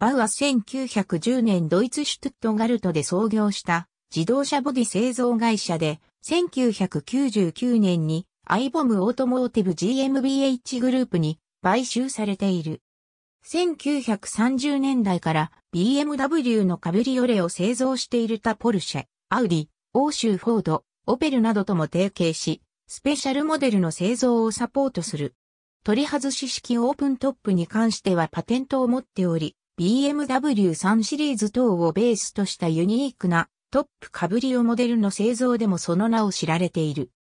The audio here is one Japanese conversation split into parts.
バウは1910年ドイツシュトゥットガルトで創業した自動車ボディ製造会社で、1999年にアイボムオートモーティブ GmbH グループに買収されている。1930年代から BMW のカブリオレを製造しているタポルシェ、アウディ、欧州フォード、オペルなどとも提携し、スペシャルモデルの製造をサポートする。取り外し式オープントップに関してはパテントを持っており、BMW 3シリーズ等をベースとしたユニークなトップカブリオモデルの製造でもその名を知られている。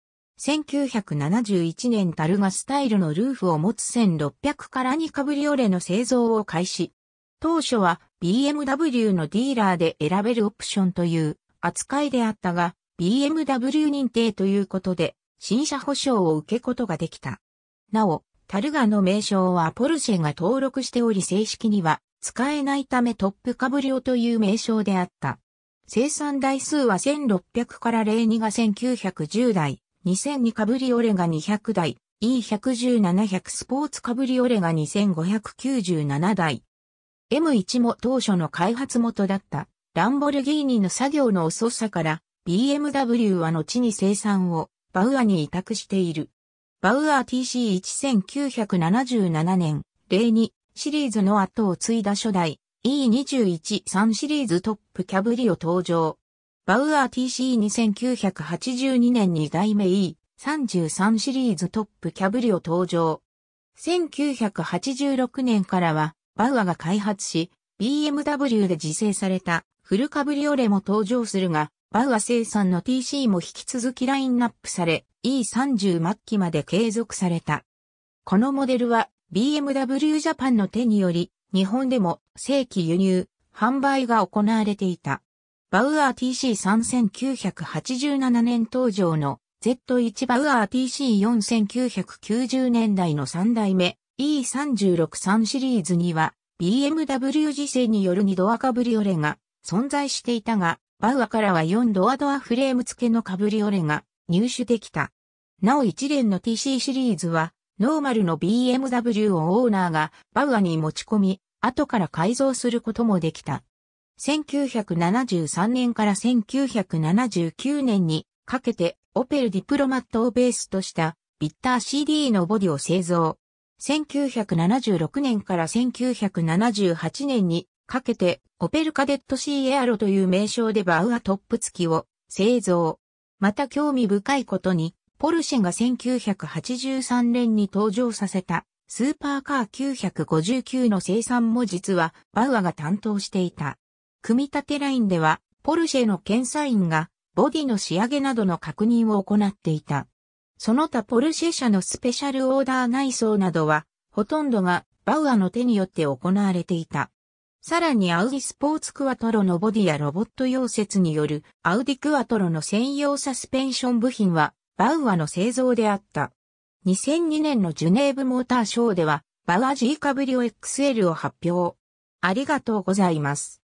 1971年タルガスタイルのルーフを持つ1600から2カブリオレの製造を開始。当初は BMW のディーラーで選べるオプションという扱いであったが、BMW 認定ということで、新車保証を受けことができた。なお、タルガの名称はポルシェが登録しており正式には使えないためトップカブリオという名称であった。生産台数は1600から02が1910台、2002カブリオレが200台、E110700 スポーツカブリオレが2597台。M1 も当初の開発元だったランボルギーニの作業の遅さから BMW は後に生産をバウアに委託している。バウアー TC1977 年、02シリーズの後を継いだ初代 E213 シリーズトップキャブリオ登場。バウアー TC2982 年2代目 E33 シリーズトップキャブリオ登場。1986年からはバウアーが開発し、BMW で自生されたフルカブリオレも登場するが、バウアー生産の TC も引き続きラインナップされ、E30 末期まで継続された。このモデルは BMW ジャパンの手により、日本でも正規輸入、販売が行われていた。バウアー TC3987 年登場の Z1 バウアー TC4990 年代の3代目 E363 シリーズには BMW 時世による2ドアカブリオレが存在していたが、バウアからは4ドアドアフレーム付けのカブリオレが入手できた。なお一連の TC シリーズはノーマルの BMW をオーナーがバウアに持ち込み、後から改造することもできた。1973年から1979年にかけてオペルディプロマットをベースとしたビッター CD のボディを製造。1976年から1978年にかけてオペルカデット C エアロという名称でバウアトップ付きを製造。また興味深いことにポルシェが1983年に登場させたスーパーカー959の生産も実はバウアが担当していた。組み立てラインではポルシェの検査員がボディの仕上げなどの確認を行っていた。その他ポルシェ社のスペシャルオーダー内装などはほとんどがバウアの手によって行われていた。さらにアウディスポーツクワトロのボディやロボット溶接によるアウディクワトロの専用サスペンション部品はバウアの製造であった。2002年のジュネーブモーターショーでは、バウア G カブリオ XL を発表。ありがとうございます。